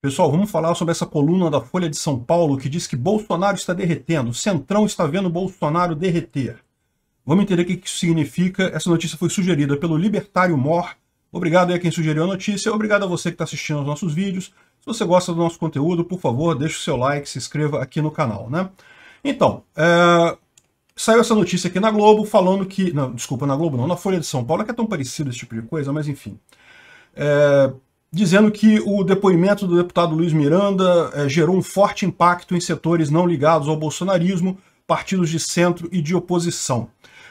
Pessoal, vamos falar sobre essa coluna da Folha de São Paulo que diz que Bolsonaro está derretendo, o Centrão está vendo Bolsonaro derreter. Vamos entender o que isso significa. Essa notícia foi sugerida pelo Libertário Mor. Obrigado a quem sugeriu a notícia, obrigado a você que está assistindo aos nossos vídeos. Se você gosta do nosso conteúdo, por favor, deixe o seu like, se inscreva aqui no canal, né? Então, é... saiu essa notícia aqui na Globo falando que... Não, desculpa, na Globo não, na Folha de São Paulo, é que é tão parecido esse tipo de coisa, mas enfim. É, dizendo que o depoimento do deputado Luiz Miranda eh, gerou um forte impacto em setores não ligados ao bolsonarismo, partidos de centro e de oposição.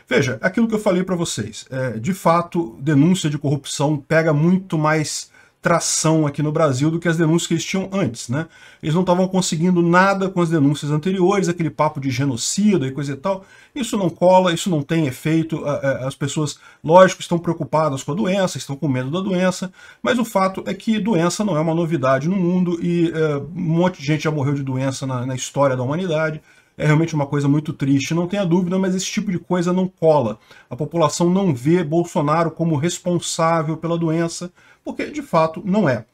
Veja, é aquilo que eu falei para vocês, eh, de fato, denúncia de corrupção pega muito mais tração aqui no Brasil do que as denúncias que eles tinham antes, né? Eles não estavam conseguindo nada com as denúncias anteriores, aquele papo de genocida e coisa e tal. Isso não cola, isso não tem efeito. As pessoas, lógico, estão preocupadas com a doença, estão com medo da doença, mas o fato é que doença não é uma novidade no mundo e é, um monte de gente já morreu de doença na, na história da humanidade é realmente uma coisa muito triste, não tenha dúvida, mas esse tipo de coisa não cola. A população não vê Bolsonaro como responsável pela doença, porque de fato não é.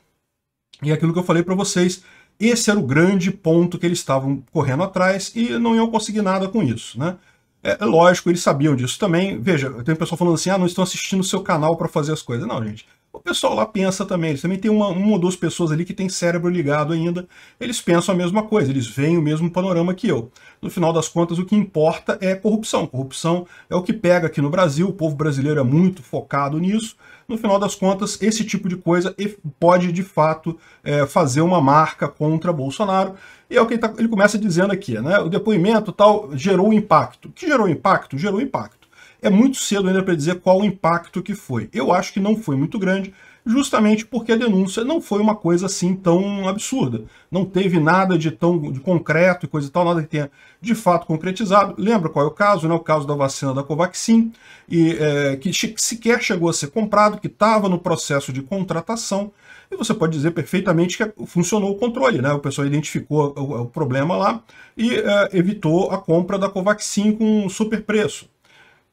E é aquilo que eu falei para vocês, esse era o grande ponto que eles estavam correndo atrás e não iam conseguir nada com isso, né? É, é lógico, eles sabiam disso também. Veja, tem um pessoal falando assim, ah, não estão assistindo o seu canal para fazer as coisas. Não, gente. O pessoal lá pensa também. Eles também tem uma, uma ou duas pessoas ali que tem cérebro ligado ainda. Eles pensam a mesma coisa, eles veem o mesmo panorama que eu. No final das contas, o que importa é corrupção. Corrupção é o que pega aqui no Brasil. O povo brasileiro é muito focado nisso no final das contas, esse tipo de coisa pode, de fato, é, fazer uma marca contra Bolsonaro. E é o que ele, tá, ele começa dizendo aqui, né? O depoimento tal gerou impacto. O que gerou impacto? Gerou impacto. É muito cedo ainda para dizer qual o impacto que foi. Eu acho que não foi muito grande, justamente porque a denúncia não foi uma coisa assim tão absurda. Não teve nada de tão de concreto e coisa e tal, nada que tenha de fato concretizado. Lembra qual é o caso? Né? O caso da vacina da Covaxin, e, é, que sequer chegou a ser comprado, que estava no processo de contratação. E você pode dizer perfeitamente que funcionou o controle, né? O pessoal identificou o, o problema lá e é, evitou a compra da Covaxin com um super preço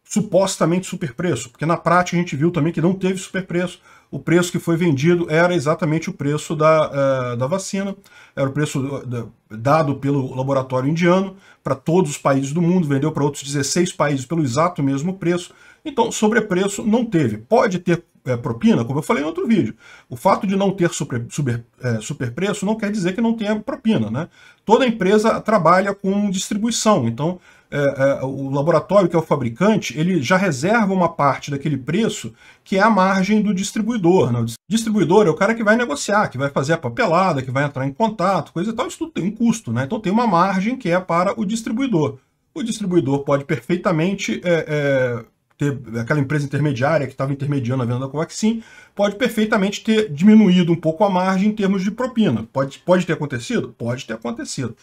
supostamente superpreço, porque na prática a gente viu também que não teve superpreço o preço que foi vendido era exatamente o preço da, eh, da vacina, era o preço dado pelo laboratório indiano para todos os países do mundo, vendeu para outros 16 países pelo exato mesmo preço. Então, sobrepreço não teve. Pode ter é, propina, como eu falei em outro vídeo. O fato de não ter super, super, é, superpreço não quer dizer que não tenha propina. Né? Toda empresa trabalha com distribuição, então é, é, o laboratório, que é o fabricante, ele já reserva uma parte daquele preço que é a margem do distribuidor. Né? O distribuidor é o cara que vai negociar, que vai fazer a papelada, que vai entrar em contato, coisa e tal. Isso tudo tem um custo, né? Então tem uma margem que é para o distribuidor. O distribuidor pode perfeitamente é, é ter aquela empresa intermediária que estava intermediando a venda da Covaxin, pode perfeitamente ter diminuído um pouco a margem em termos de propina. Pode, pode ter acontecido? Pode ter acontecido.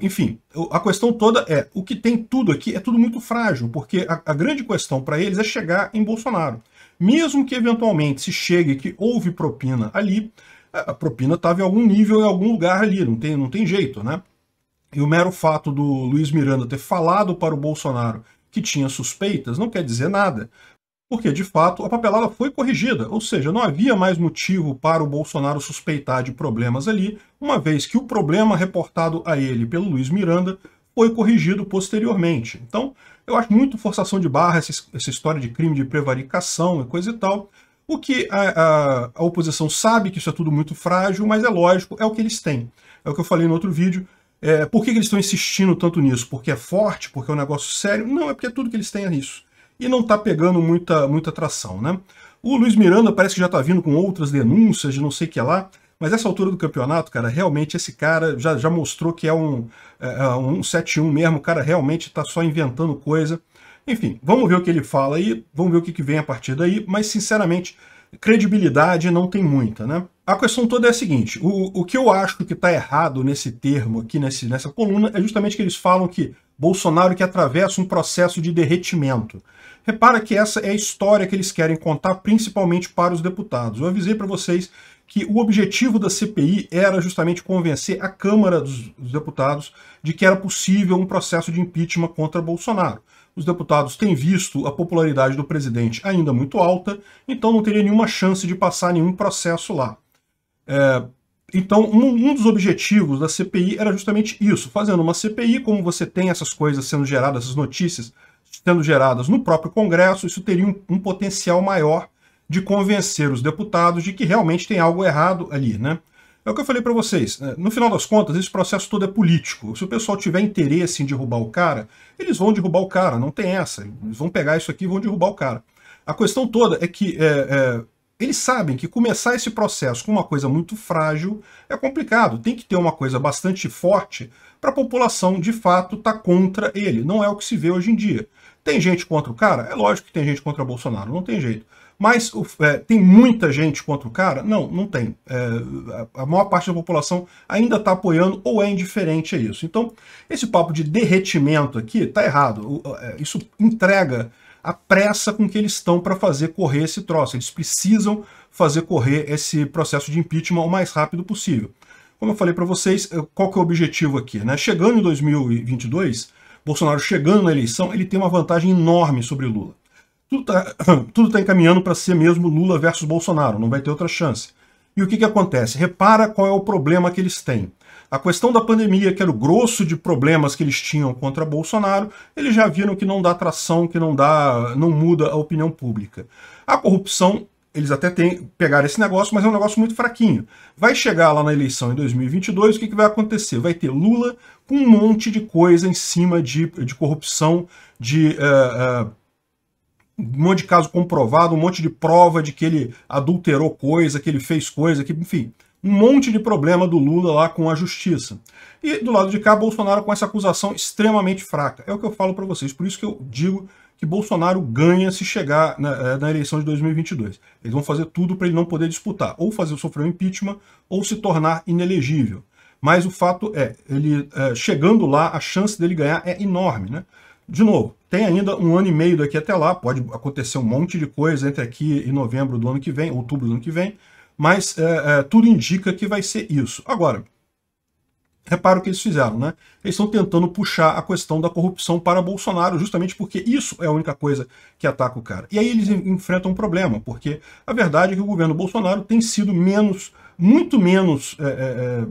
Enfim, a questão toda é, o que tem tudo aqui é tudo muito frágil, porque a, a grande questão para eles é chegar em Bolsonaro. Mesmo que eventualmente se chegue que houve propina ali, a propina estava em algum nível, em algum lugar ali, não tem, não tem jeito, né? E o mero fato do Luiz Miranda ter falado para o Bolsonaro que tinha suspeitas não quer dizer nada porque de fato a papelada foi corrigida, ou seja, não havia mais motivo para o Bolsonaro suspeitar de problemas ali, uma vez que o problema reportado a ele pelo Luiz Miranda foi corrigido posteriormente. Então, eu acho muito forçação de barra essa, história de crime de prevaricação e coisa e tal. O que a, a, a oposição sabe que isso é tudo muito frágil, mas é lógico, é o que eles têm. É o que eu falei no outro vídeo. É, por que, que eles estão insistindo tanto nisso? Porque é forte? Porque é um negócio sério? Não, é porque tudo que eles têm é isso e não está pegando muita, muita tração. Né? O Luiz Miranda parece que já está vindo com outras denúncias de não sei o que lá, mas essa altura do campeonato, cara, realmente esse cara já, já mostrou que é um, é, é um 7-1 mesmo, o cara realmente está só inventando coisa. Enfim, vamos ver o que ele fala aí, vamos ver o que, que vem a partir daí, mas sinceramente, credibilidade não tem muita, né? A questão toda é a seguinte, o, o que eu acho que está errado nesse termo aqui, nesse, nessa coluna, é justamente que eles falam que Bolsonaro que atravessa um processo de derretimento. Repara que essa é a história que eles querem contar, principalmente para os deputados. Eu avisei para vocês que o objetivo da CPI era justamente convencer a Câmara dos, dos Deputados de que era possível um processo de impeachment contra Bolsonaro. Os deputados têm visto a popularidade do presidente ainda muito alta, então não teria nenhuma chance de passar nenhum processo lá. É, então, um, um, dos objetivos da CPI era justamente isso, fazendo uma CPI, como você tem essas coisas sendo geradas, essas notícias sendo geradas no próprio Congresso, isso teria um, um potencial maior de convencer os deputados de que realmente tem algo errado ali, né? É o que eu falei para vocês. Né? No final das contas, esse processo todo é político. Se o pessoal tiver interesse em derrubar o cara, eles vão derrubar o cara, não tem essa. Eles vão pegar isso aqui e vão derrubar o cara. A questão toda é que é, é, eles sabem que começar esse processo com uma coisa muito frágil é complicado, tem que ter uma coisa bastante forte para a população de fato estar tá contra ele. Não é o que se vê hoje em dia. Tem gente contra o cara? É lógico que tem gente contra Bolsonaro, não tem jeito. Mas é, tem muita gente contra o cara? Não, não tem. É, a maior parte da população ainda está apoiando ou é indiferente a isso. Então, esse papo de derretimento aqui está errado. É, isso entrega a pressa com que eles estão para fazer correr esse troço. Eles precisam fazer correr esse processo de impeachment o mais rápido possível. Como eu falei para vocês, qual que é o objetivo aqui? Né? Chegando em 2022, Bolsonaro chegando na eleição, ele tem uma vantagem enorme sobre Lula. Tudo está tudo tá encaminhando para ser mesmo Lula versus Bolsonaro, não vai ter outra chance. E o que, que acontece? Repara qual é o problema que eles têm. A questão da pandemia, que era o grosso de problemas que eles tinham contra Bolsonaro, eles já viram que não dá tração, que não dá, não muda a opinião pública. A corrupção, eles até têm, pegaram esse negócio, mas é um negócio muito fraquinho. Vai chegar lá na eleição em 2022, o que, que vai acontecer? Vai ter Lula com um monte de coisa em cima de, de corrupção, de... Uh, uh, um monte de caso comprovado, um monte de prova de que ele adulterou coisa, que ele fez coisa, que, enfim um monte de problema do Lula lá com a justiça. E do lado de cá, Bolsonaro com essa acusação extremamente fraca. É o que eu falo para vocês, por isso que eu digo que Bolsonaro ganha se chegar na, eh, na eleição de 2022. Eles vão fazer tudo para ele não poder disputar, ou fazer sofrer um impeachment, ou se tornar inelegível. Mas o fato é, ele é, chegando lá, a chance dele ganhar é enorme, né? De novo, tem ainda um ano e meio daqui até lá, pode acontecer um monte de coisa entre aqui e novembro do ano que vem, outubro do ano que vem, mas é, é, tudo indica que vai ser isso. Agora, repara o que eles fizeram, né? Eles estão tentando puxar a questão da corrupção para Bolsonaro, justamente porque isso é a única coisa que ataca o cara. E aí eles enfrentam um problema, porque a verdade é que o governo Bolsonaro tem sido menos, muito menos é, é, é,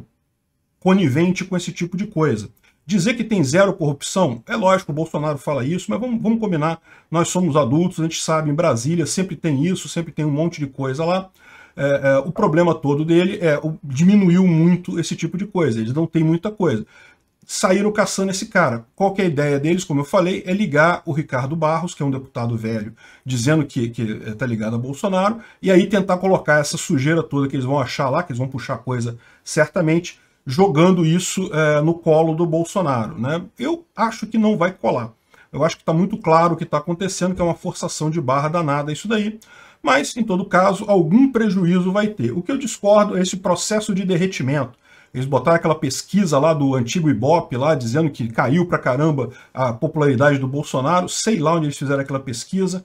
conivente com esse tipo de coisa. Dizer que tem zero corrupção, é lógico, o Bolsonaro fala isso, mas vamos, vamos combinar, nós somos adultos, a gente sabe, em Brasília sempre tem isso, sempre tem um monte de coisa lá é, é, o problema todo dele é o, diminuiu muito esse tipo de coisa. Eles não têm muita coisa. Saíram caçando esse cara. Qual que é a ideia deles, como eu falei, é ligar o Ricardo Barros, que é um deputado velho, dizendo que está é, ligado a Bolsonaro, e aí tentar colocar essa sujeira toda que eles vão achar lá, que eles vão puxar coisa certamente, jogando isso é, no colo do Bolsonaro. Né? Eu acho que não vai colar. Eu acho que está muito claro o que está acontecendo, que é uma forçação de barra danada isso daí mas, em todo caso, algum prejuízo vai ter. O que eu discordo é esse processo de derretimento. Eles botaram aquela pesquisa lá do antigo Ibope, lá dizendo que caiu pra caramba a popularidade do Bolsonaro. Sei lá onde eles fizeram aquela pesquisa.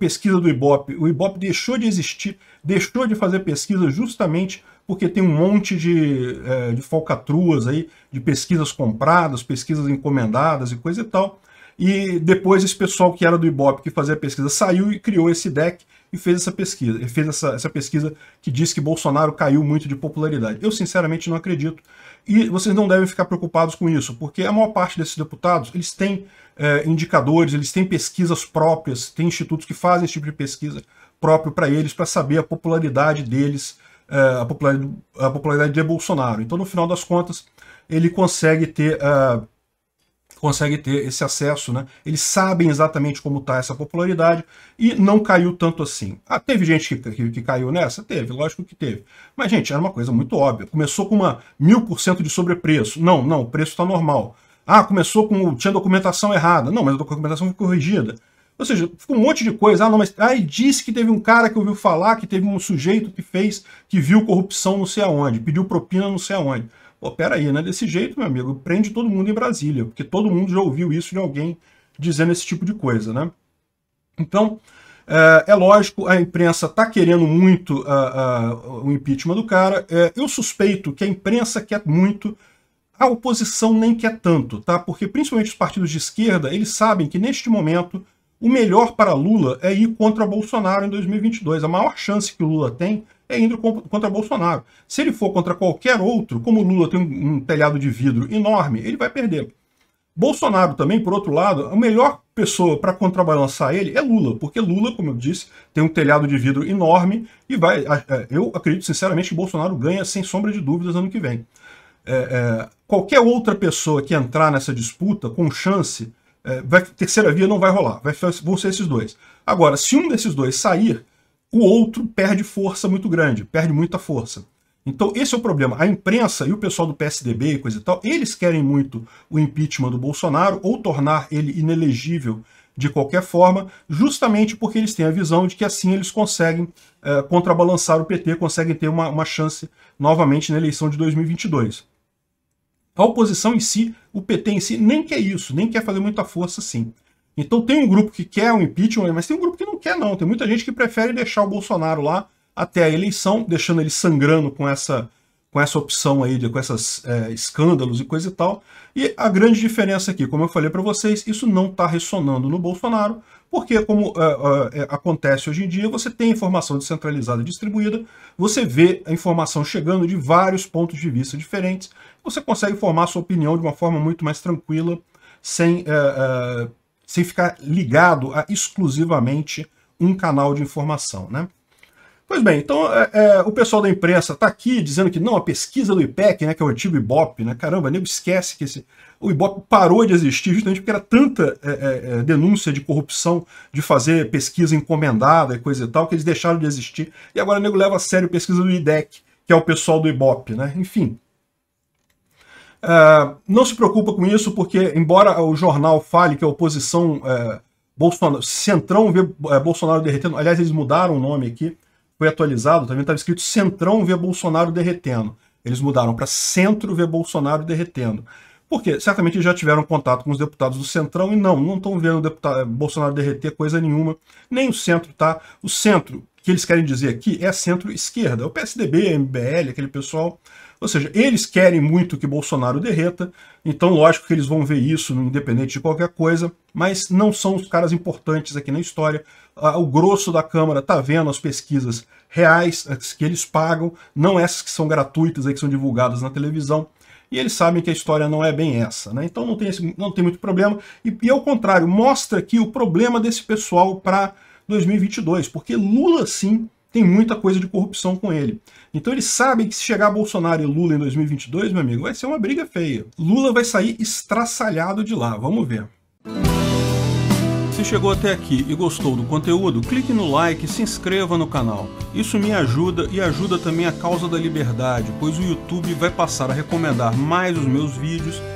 Pesquisa do Ibope. O Ibope deixou de existir, deixou de fazer pesquisa justamente porque tem um monte de, é, de falcatruas aí, de pesquisas compradas, pesquisas encomendadas e coisa e tal. E depois esse pessoal que era do Ibope, que fazia pesquisa, saiu e criou esse deck e fez essa pesquisa, e fez essa, essa pesquisa que diz que Bolsonaro caiu muito de popularidade. Eu sinceramente não acredito. E vocês não devem ficar preocupados com isso, porque a maior parte desses deputados, eles têm é, indicadores, eles têm pesquisas próprias, tem institutos que fazem esse tipo de pesquisa próprio para eles, para saber a popularidade deles, é, a, popularidade, a popularidade de Bolsonaro. Então, no final das contas, ele consegue ter... É, consegue ter esse acesso, né? Eles sabem exatamente como está essa popularidade e não caiu tanto assim. Ah, teve gente que, que, que, caiu nessa? Teve, lógico que teve. Mas, gente, era uma coisa muito óbvia. Começou com uma mil por cento de sobrepreço. Não, não, o preço está normal. Ah, começou com. tinha documentação errada. Não, mas a documentação foi corrigida. Ou seja, ficou um monte de coisa. Ah, não, mas. Ah, disse que teve um cara que ouviu falar, que teve um sujeito que fez, que viu corrupção não sei aonde, pediu propina não sei aonde. Pô, peraí, né desse jeito, meu amigo. Prende todo mundo em Brasília, porque todo mundo já ouviu isso de alguém dizendo esse tipo de coisa, né? Então, é, é lógico, a imprensa está querendo muito a, ah, a, ah, o impeachment do cara. É, eu suspeito que a imprensa quer muito, a oposição nem quer tanto, tá? Porque principalmente os partidos de esquerda, eles sabem que neste momento o melhor para Lula é ir contra Bolsonaro em 2022. A maior chance que o Lula tem é indo contra Bolsonaro. Se ele for contra qualquer outro, como Lula tem um, um telhado de vidro enorme, ele vai perder. Bolsonaro também, por outro lado, a melhor pessoa para contrabalançar ele é Lula, porque Lula, como eu disse, tem um telhado de vidro enorme e vai. Eu acredito sinceramente que Bolsonaro ganha sem sombra de dúvidas ano que vem. É, é, qualquer outra pessoa que entrar nessa disputa com chance, é, vai, terceira via não vai rolar, vai, vão ser esses dois. Agora, se um desses dois sair, o outro perde força muito grande, perde muita força. Então esse é o problema. A imprensa e o pessoal do PSDB e coisa e tal, eles querem muito o impeachment do Bolsonaro ou tornar ele inelegível de qualquer forma, justamente porque eles têm a visão de que assim eles conseguem é, contrabalançar o PT, conseguem ter uma, uma chance novamente na eleição de 2022. A oposição em si, o PT em si, nem quer isso, nem quer fazer muita força assim. Então tem um grupo que quer o um impeachment, mas tem um grupo que não quer não. Tem muita gente que prefere deixar o Bolsonaro lá até a eleição, deixando ele sangrando com essa com essa opção aí, com esses é, escândalos e coisa e tal. E a grande diferença aqui, como eu falei para vocês, isso não está ressonando no Bolsonaro, porque como é, é, é, acontece hoje em dia, você tem informação descentralizada distribuída, você vê a informação chegando de vários pontos de vista diferentes, você consegue formar sua opinião de uma forma muito mais tranquila, sem sem ficar ligado a exclusivamente um canal de informação. Né? Pois bem, então é, é, o pessoal da imprensa está aqui dizendo que não, a pesquisa do IPEC, né, que é o antigo IBOP, né, caramba, nego esquece que esse, o IBOP parou de existir justamente porque era tanta é, é, é, denúncia de corrupção, de fazer pesquisa encomendada e coisa e tal, que eles deixaram de existir. E agora o nego leva a sério a pesquisa do IDEC, que é o pessoal do IBOP. Né? Enfim, é, não se preocupa com isso, porque, embora o jornal fale que a oposição é, Bolsonaro, Centrão vê é, Bolsonaro derretendo, aliás, eles mudaram o nome aqui, foi atualizado, também estava escrito Centrão vê Bolsonaro derretendo. Eles mudaram para Centro vê Bolsonaro derretendo. Porque certamente já tiveram contato com os deputados do Centrão e não, não estão vendo o deputado Bolsonaro derreter coisa nenhuma, nem o centro, tá? O centro que eles querem dizer aqui é centro-esquerda, o PSDB, MBL, aquele pessoal ou seja, eles querem muito que Bolsonaro derreta, então lógico que eles vão ver isso, independente de qualquer coisa, mas não são os caras importantes aqui na história. Ah, o grosso da Câmara está vendo as pesquisas reais, as que eles pagam, não essas que são gratuitas, e que são divulgadas na televisão. E eles sabem que a história não é bem essa, né? Então não tem, esse, não tem muito problema. E, e ao contrário, mostra aqui o problema desse pessoal para 2022, porque Lula sim tem muita coisa de corrupção com ele. Então eles sabem que se chegar Bolsonaro e Lula em 2022, meu amigo, vai ser uma briga feia. Lula vai sair estraçalhado de lá, vamos ver. Se chegou até aqui e gostou do conteúdo, clique no like e se inscreva no canal. Isso me ajuda e ajuda também a causa da liberdade, pois o YouTube vai passar a recomendar mais os meus vídeos